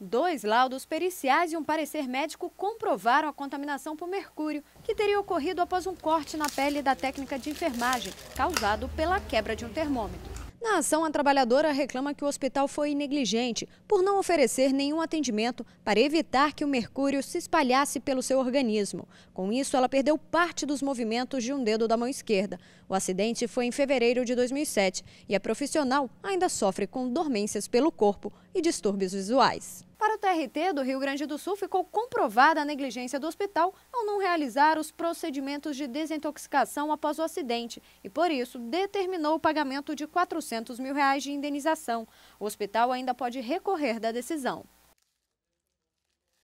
Dois laudos periciais e um parecer médico comprovaram a contaminação por mercúrio, que teria ocorrido após um corte na pele da técnica de enfermagem, causado pela quebra de um termômetro. Na ação, a trabalhadora reclama que o hospital foi negligente por não oferecer nenhum atendimento para evitar que o mercúrio se espalhasse pelo seu organismo. Com isso, ela perdeu parte dos movimentos de um dedo da mão esquerda. O acidente foi em fevereiro de 2007 e a profissional ainda sofre com dormências pelo corpo e distúrbios visuais. Para o TRT do Rio Grande do Sul, ficou comprovada a negligência do hospital ao não realizar os procedimentos de desintoxicação após o acidente e, por isso, determinou o pagamento de R$ 400 mil reais de indenização. O hospital ainda pode recorrer da decisão.